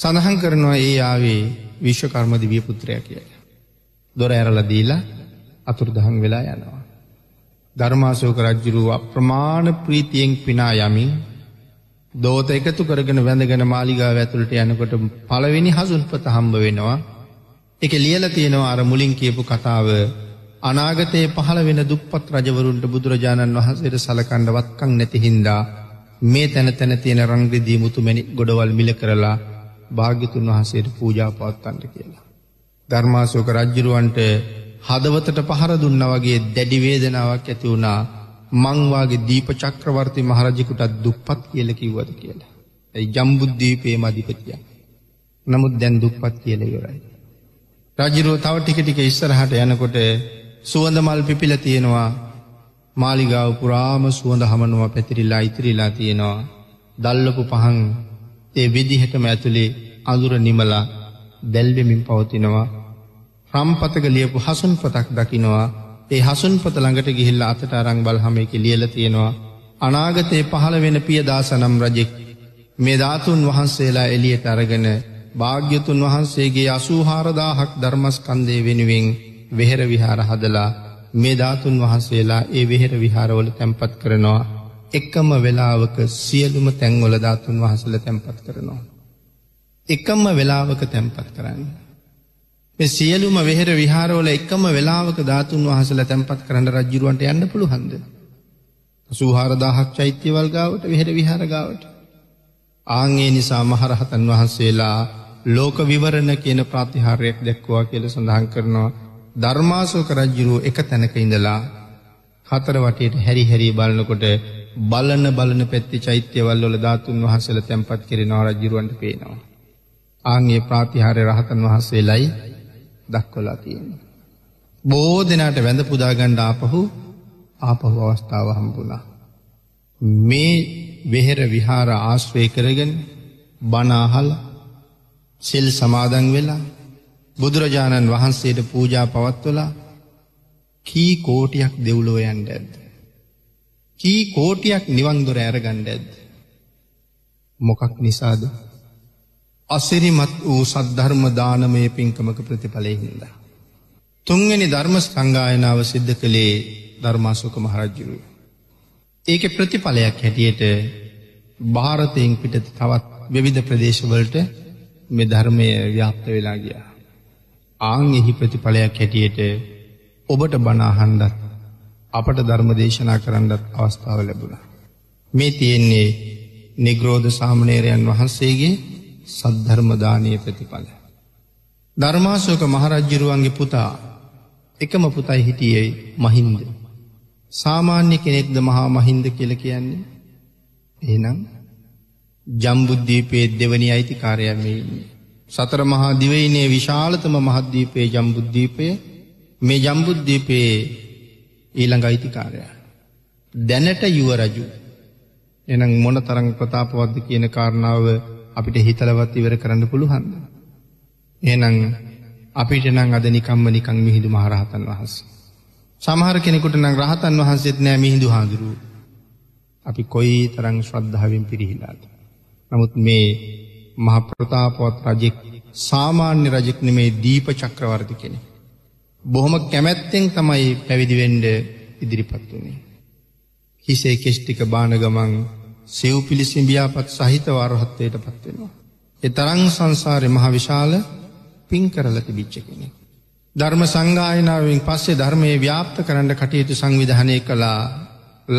සඳහන් කරනවා ඒ ආවේ විශ්වකර්මදි වියපුත්‍රය කියය. දොර ඇරලදීලා අතුරුදහන් වෙලා යනවා. ධර්මාසෝක රජ්ජුරුව අප්‍රමාණ ප්‍රීතියෙන් පිනා යමින් දෝත එකතු කරගෙන වැඳගෙන මාලිගා ඇතුළට යනකොට පළවෙනි හසුල්පත හම්බ වෙනවා එක ලියල තියෙනවා අර මුලින් කියපු කතාව අනාගතයේ පහළ වෙන දුප්පත් රජවරුන්ට බුදුරජාණන් වහන්සේට සලකණ්ඩ වත්කං නැතිහින්දා මේ තැන තැන තියෙන රංග්‍රදී මුතුමැණි ගොඩවල් මිල කරලා භාග්‍යතුන් වහන්සේට පූජා පවත්වන්න කියලා. ධර්මාශෝක රජුරවන්ට හදවතට පහර දුන්නා වගේ දැඩි වේදනාවක් ඇති වුණා. මං වාගේ දීප චක්‍රවර්ති මහරජෙකුටත් දුප්පත් කියලා කිව්වද කියලා. ඒ ජම්බුද්දීපේ මදිපතියා. නමුත් දැන් දුප්පත් කියලා ඉවරයි. රජුරෝ තව ටික ටික ඉස්සරහට යනකොට සුවඳ මල් පිපිලා තියෙනවා මාලිගාව පුරාම සුවඳ හමනුව පැතිරිලා ඉතිරිලා තියෙනවා. දල්ලපු පහන් ඒ විදිහටම ඇතුලේ අඳුර නිමලා දැල්වෙමින් පවතිනවා. රම්පතක ලියපු හසුන්පතක් දකිනවා. ඒ හසුන්පත ළඟට ගිහිල්ලා අතට අරන් බලහම ඒකේ ලියලා තියෙනවා. අනාගතයේ පහළ වෙන පියදාසනම් රජෙක් මේ ධාතුන් වහන්සේලා එළියට අරගෙන භාග්‍යතුන් වහන්සේගේ 84000ක් ධර්මස්කන්ධය වෙනුවෙන් වෙහෙර විහාර හදලා මේ ධාතුන් වහන්සේලා ඒ විහෙර විහාරවල තැන්පත් කරනවා. එකම වෙලාවක සියලුම තැන්වල ධාතුන් වහන්සේලා තැන්පත් කරනවා. එකම වෙලාවක තැන්පත් කරන්නේ. මේ සියලුම විහෙර විහාරවල එකම වෙලාවක ධාතුන් වහන්සේලා තැන්පත් කරන්න රජුරවන්ට යන්න පුළුවන්ද? 84000ක් චෛත්‍යවල ගාවට විහෙර විහාර ගාවට. ආන් ඒ නිසා මහරහතන් වහන්සේලා ලෝක විවරණ කියන ප්‍රතිහාරයක් දැක්වුවා කියලා සඳහන් කරනවා. ධර්මාශෝක රජුරෝ එක තැනක ඉඳලා හතර වටේට හැරි හැරි බලනකොට බලන බලන පැත්තේ චෛත්‍යවල වල ධාතුන් වහන්සේලා තැන්පත් කරනවා රජුරවන්ට පේනවා. ආන්ගේ ප්‍රාතිහාර්ය රහතන් වහන්සේලයි දක්වලා තියෙන්නේ. බොහෝ දිනාට වැඳ පුදා ගන්න ආපහු ආපහු අවස්ථාව හම්බුණා. මේ වෙහෙර විහාර ආශ්‍රය කරගෙන බණ අහලා සිල් සමාදන් වෙලා බුදුරජාණන් වහන්සේට පූජා පවත්වලා කී කෝටියක් දෙව්ලොව යන්න ඇද්ද? කී කෝටියක් නිවන් දොර ඇරගන්න ඇද්ද? මොකක් නිසාද? අසිරිමත් වූ සද්ධර්ම දානමය පින්කමක ප්‍රතිඵලයෙන් හින්දා. තුන්වෙනි ධර්ම සංගායනාව සිද්ධ කළේ ධර්මාශෝක මහරජුරුයි. ඒකේ ප්‍රතිඵලයක් හැටියට ಭಾರತයෙන් පිටත තවත් විවිධ ප්‍රදේශවලට මේ ධර්මය ව්‍යාප්ත වෙලා ගියා. ආං එහි ප්‍රතිඵලයක් හැටියට ඔබට බණ අහන්නත් අපට ධර්ම දේශනා කරන්නත් අවස්ථාව ලැබුණා. මේ තියෙන්නේ නිග්‍රෝධ සාමණේරයන් වහන්සේගේ සද්ධර්ම දානීය ප්‍රතිඵල. ධර්මාශෝක මහරජුරුවන්ගේ පුතා එකම පුතයි හිටියේ මහින්ද. සාමාන්‍ය කෙනෙක්ද මහා මහින්ද කියලා කියන්නේ. එහෙනම් ජම්බුද්දීපයේ දෙවනි අයිතිකාරයා මේ ඉන්නේ. සතර මහා දිවයිනේ විශාලතම මහද්වීපයේ ජම්බුද්වීපය මේ ජම්බුද්වීපයේ ඊළඟ අයිතිකාරයා දැනට යුව රජු එහෙනම් මොන තරම් ප්‍රතාපවත්ද කියන කාරණාව අපිට හිතලවත් ඉවර කරන්න පුළුවන්ද එහෙනම් අපිට නම් අද නිකම්ම නිකන් මිහිඳු මහරහතන් වහන්සේ සමහර කෙනෙකුට නම් රහතන් වහන්සේත් නෑ මිහිඳු හාඳුරුව අපි කොයි තරම් ශ්‍රද්ධාවෙන් පිරිහිලාද නමුත් මේ මහ ප්‍රතාපවත් රජෙක් සාමාන්‍ය රජෙක් නෙමේ දීප චක්‍රවර්ති කෙනෙක්. බොහොම කැමැත්තෙන් තමයි පැවිදි වෙන්න ඉදිරිපත් වුනේ. හිසේ කෙස් ටික බාන ගමන් සෙව් පිලිසිඹියාපත් සහිතව අරහත්ත්වයට පත් වෙනවා. ඒ තරම් සංසාරේ මහ විශාල පිං කරලා තිබිච්ච කෙනෙක්. ධර්ම සංගායනාවෙන් පස්සේ ධර්මයේ ව්‍යාප්ත කරන්න කටයුතු සංවිධානය කළා.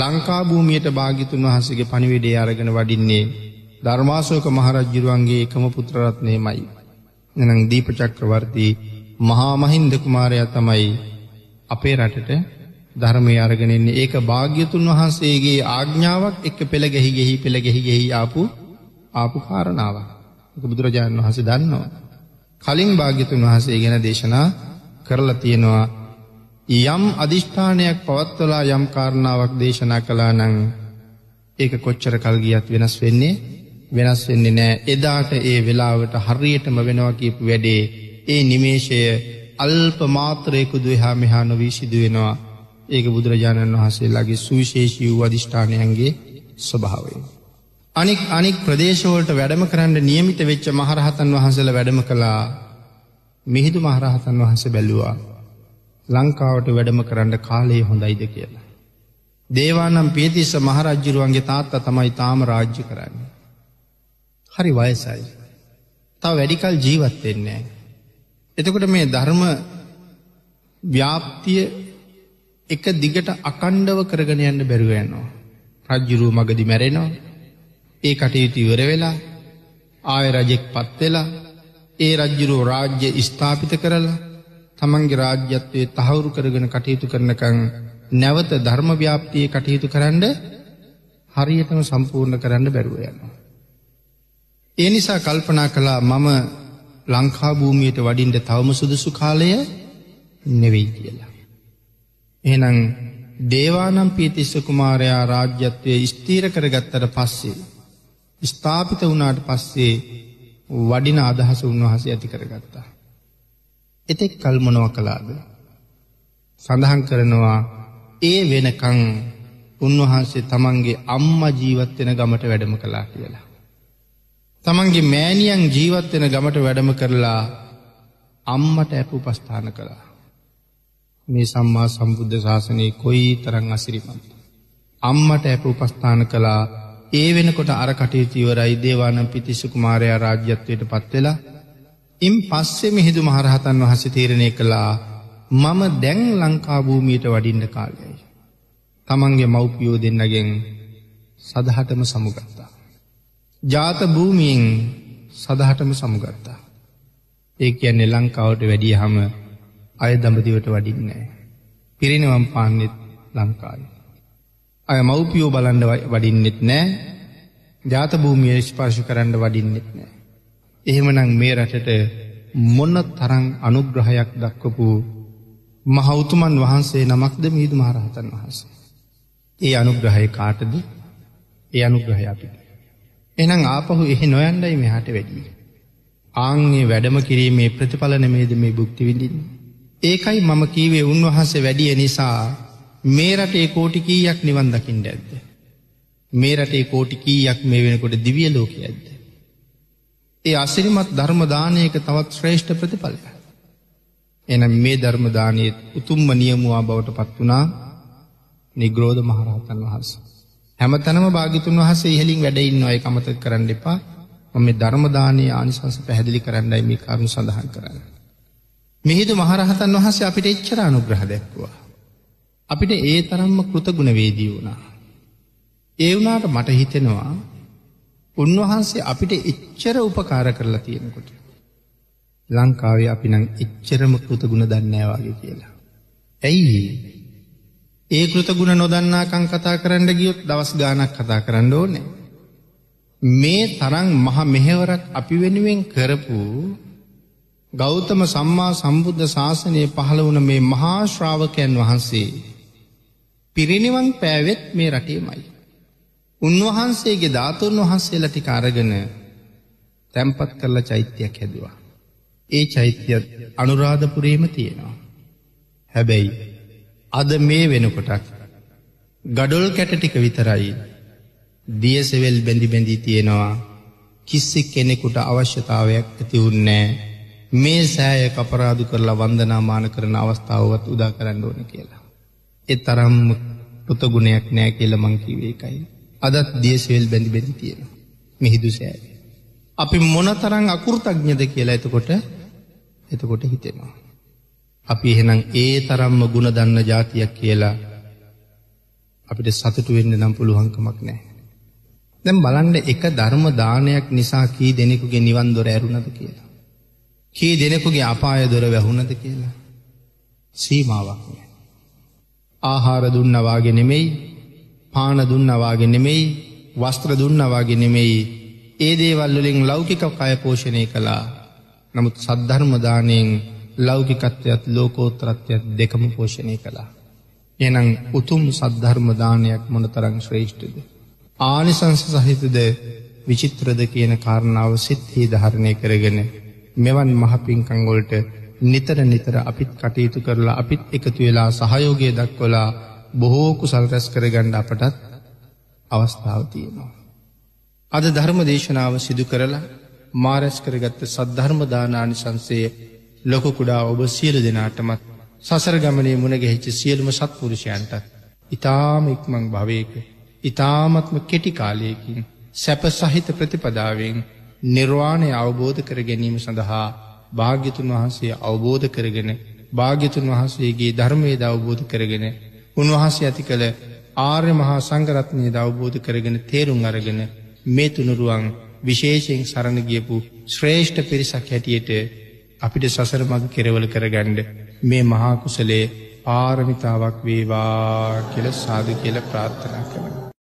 ලංකා භූමියට භාග්‍යතුන් වහන්සේගේ පණිවිඩය අරගෙන වඩින්නේ ධර්මාශෝක මහරජුරුවන්ගේ එකම පුත්‍ර රත්නයමයි. එනං දීප චක්‍රවර්ති මහා මහින්ද කුමාරයා තමයි අපේ රටට ධර්මය අරගෙන ඉන්නේ. ඒක භාග්‍යතුන් වහන්සේගේ ආඥාවක් එක්ක පෙළ ගැහි ගෙහි පෙළ ගැහි ගෙහි ආපු ආපු කාරණාවක්. ඒක බුදුරජාණන් වහන්සේ දන්නවා. කලින් භාග්‍යතුන් වහන්සේ ගැන දේශනා කරලා තියෙනවා. යම් අදිෂ්ඨානයක් පවත්වලා යම් කාරණාවක් දේශනා කළා නම් ඒක කොච්චර කල් ගියත් වෙනස් වෙන්නේ වෙනස් වෙන්නේ නෑ එදාට ඒ වෙලාවට හරියටම වෙනවා කියපු වැඩේ ඒ නිමේෂය අල්ප මාත්‍රයකුද එහා මෙහා නොවී සිදු වෙනවා ඒක බුදුරජාණන් වහන්සේලාගේ සුවිශේෂී වූ අධිෂ්ඨානයන්ගේ ස්වභාවය අනික් අනික් ප්‍රදේශවලට වැඩම කරන්න නියමිත වෙච්ච මහරහතන් වහන්සේලා වැඩම කළා මිහිඳු මහරහතන් වහන්සේ බැලුවා ලංකාවට වැඩම කරන්න කාලය හොඳයිද කියලා දේවානම් පීතිස්ස මහරජුරුවන්ගේ තාත්තා තමයි තාම රාජ්‍ය කරන්නේ හරි වයසයි. තව වැඩිකල් ජීවත් වෙන්නේ නැහැ. එතකොට මේ ධර්ම ව්‍යාප්තිය එක දිගට අකණ්ඩව කරගෙන යන්න බැරුව යනවා. රජ්ජුරුව මගදී මැරෙනවා. ඒ කටයුතු ඉවර වෙලා ආය රජෙක්පත් වෙලා ඒ රජ්ජුරුව රාජ්‍ය ස්ථාපිත කරලා තමන්ගේ රාජ්‍යත්වයේ තහවුරු කරගෙන කටයුතු කරනකන් නැවත ධර්ම ව්‍යාප්තියේ කටයුතු කරන්න හරියටම සම්පූර්ණ කරන්න බැරුව යනවා. ඒ නිසා කල්පනා කළා මම ලංකා භූමියට වඩින්ට තවම සුදුසු කාලය නෙවෙයි කියලා. එහෙනම් දේවානම් පීතිස්ස කුමාරයා රාජ්‍යත්වය ස්ථීර කරගත්තට පස්සේ ස්ථාපිත වුණාට පස්සේ වඩින අදහස උන්වහසේ ඇති කරගත්තා. එතෙක් කල්මනව කළාද සඳහන් කරනවා ඒ වෙනකං උන්වහන්සේ තමන්ගේ අම්ම ජීවත් වෙන ගමට වැඩම කළා කියලා. තමන්ගේ මෑණියන් ජීවත් වෙන ගමට වැඩම කරලා අම්මට ඇප උපස්ථාන කළා. මේ සම්මා සම්බුද්ධ ශාසනයේ කොයි තරම් අසිරිමත්. අම්මට ඇප උපස්ථාන කළා. ඒ වෙනකොට අර කටයුතු ඉවරයි දේවානම් පිතිස්ස කුමාරයා රාජ්‍යත්වයට පත් වෙලා. ඉන් පස්සේ මිහිඳු මහරහතන් වහන්සේ තීරණය කළා මම දැන් ලංකා භූමියට වඩින්න කාලයයි. තමන්ගේ මව්පියෝ දෙන්නගෙන් සදහටම සමුගත්තා. ජාත භූමියෙන් සදහටම සමුගත්තා. ඒ කියන්නේ ලංකාවට වැඩිය හම අය දඹදිවට වඩින්නේ. පිරිනිවම් පාන්නෙත් ලංකායි. අය මව්පියෝ බලන්ඩ වඩින්නෙත් නෑ ජාත භූමිය ස්පාශ කරන්න වඩින්නෙත් නෑ. එහෙමනං මේ රටට මොන්න තරං අනුග්‍රහයක් දක්වපු මහෞතුමන් වහන්සේ නමක්ද මීදු මහරහතන් වහන්සේ. ඒ අනුග්‍රහය කාටද ඒ අනුග්‍රහය අපිට. එනම් ආපහු එහෙ නොයන්ඩයි මෙහට වැඩිය. ආංගේ වැඩම කිරීමේ ප්‍රතිඵලනමේද මේ බුක්තිවිඳින්. ඒකයි මම කීවේ උන්වහන්සේ වැඩිය නිසා මේ රටේ කෝටිකීයක් නිවන්දකිින්ට ඇද්ද. මේ රටේ කෝටිකීයක් මේ වෙනකොට දිවිය ලෝක ඇද්ද. ඒ අසිරිමත් ධර්මදානයක තවත් ශ්‍රේෂ්ඨ ප්‍රතිඵලය. එනම් මේ ධර්මදානයත් උතුම්ම නියමුවා බවට පත් වනා නිග්‍රෝධ මහරහතන් වහන්සේ. හැමතැනම භාගිතුන් වහන්සේ ඉහලින් වැඩ ඉන්නවා ඒක අමතක කරන්න එපා. මම මේ ධර්ම දානයේ ආනිසංස පැහැදිලි කරන්නයි මේ කරුණ සඳහන් කරන්නේ. මිහිඳු මහරහතන් වහන්සේ අපිට එච්චර අනුග්‍රහ දැක්වුවා. අපිට ඒ තරම්ම කෘතගුණවේදී වුණා. ඒ වුණාට මට හිතෙනවා උන්වහන්සේ අපිට එච්චර උපකාර කරලා තියෙනකොට ලංකාවේ අපි නම් එච්චරම කෘතගුණ දන්නේ නැහැ වගේ කියලා. ඇයි ඒ කෘතගුණ නොදන්නාකං කතා කරන්න ගියොත් දවස් ගානක් කතා කරන්න ඕනේ. මේ තරං මහ මෙහෙවරක් අපි වෙනුවෙන් කරපු ගෞතම සම්මා සම්බුද්ධ ශාසනය පහළ වුණ මේ මහා ශ්‍රාවකයන් වහන්සේ පිරිනිවන් පෑවෙත් මේ රටේමයි. උන්වහන්සේගේ ධාතුන් වහන්සේලා ටික අරගෙන තැම්පත් කරලා චෛත්‍යයක් හැදුවා. ඒ චෛත්‍යයත් අනුරාධපුරේම තියෙනවා. හැබැයි අද මේ වෙනකොටක් ගඩොල් කැටටික විතරයි දියසෙවල් බැඳි බැඳී තියෙනවා කිස්සි කෙනෙකුට අවශ්‍යතාවයක් ඇතිවුන්නෑ මේ සෑය කපරාදු කරලා වන්දනාමාන කරන අවස්ථාවත් උදා කරන්න ඕන කියලා. එ තරම් පුතගුණයක් නෑ කියල මංකිවේ එකයි. අදත් දියසෙවල් බැඳි බැඳි තියෙන මිහිදු සෑය. අපි මොන තරං අකෘතඥද කියලා එතකොට එතකොට හිතෙනවා. අපි එහෙනම් ඒ තරම්ම ගුණ දන්න જાතියක් කියලා අපිට සතුටු වෙන්න නම් පුළුවන්කමක් නැහැ. දැන් බලන්න එක ධර්ම දානයක් නිසා කී දෙනෙකුගේ නිවන් දොර ඇරුණද කියලා. කී දෙනෙකුගේ අපාය දොර වැහුණද කියලා. සීමාවක් නෑ. ආහාර දුන්නා වාගේ නෙමෙයි, පාන දුන්නා වාගේ නෙමෙයි, වස්ත්‍ර දුන්නා වාගේ නෙමෙයි. ඒ දේවල් වලින් ලෞකික කය පෝෂණය කළා. නමුත් සද්ධර්ම දාණයෙන් ලෞකිකත්වයත් ලෝකෝත්‍රත්වයක් දෙකම පෝෂණය කළා. එනම් උතුම් සද්ධර්මදානයක් මොනතරං ශ්‍රේෂ්ඨද. ආනිසංස සහිතද විචිත්‍රද කියන කාරණාව සිත්හි ධරණය කරගෙන මෙවන් මහපින්කංගොලට නිතර නිතර අපිත් කටයුතු කරලා අපිත් එකතු වෙලා සහයෝගය දක්වොලා බොහෝකු සල්රැස් කරගණ්ඩ අපටත් අවස්ථාව තියෙනවා. අද ධර්ම දේශනාව සිදු කරලා මාරැස් කරගත්ත සද්ධර්මදානානි සංසය ලොකු කුඩා ඔබ සියලු දෙනාටමත් සසර ගමනේ මුණගැහිච්ච සියලුම සත්පුරුෂයන්ට ඉතාම ඉක්මං භවයක ඉතාමත්ම කෙටි කාලයකින් සැප සහිත ප්‍රතිපදාවෙන් නිර්වාණය අවබෝධ කර ගැනීම සඳහා භාග්‍යතුන් වහන්සේ අවබෝධ කරගෙන භාග්‍යතුන් වහන්සේගේ ධර්මයේද අවබෝධ කරගෙන උන්වහන්සේ ඇති කළ ආර්ය මහා සංගරත්නයේද අවබෝධ කරගෙන තේරුම් අරගෙන මේ තුනුරුවන් විශේෂයෙන් සරණ ගියපු ශ්‍රේෂ්ඨ පිරිසක් හැටියට අපිට සසර මඟ කෙරවල කරගන්න මේ මහා කුසලයේ පාරමිතාවක් වේවා කියලා සාදු කියලා ප්‍රාර්ථනා කරනවා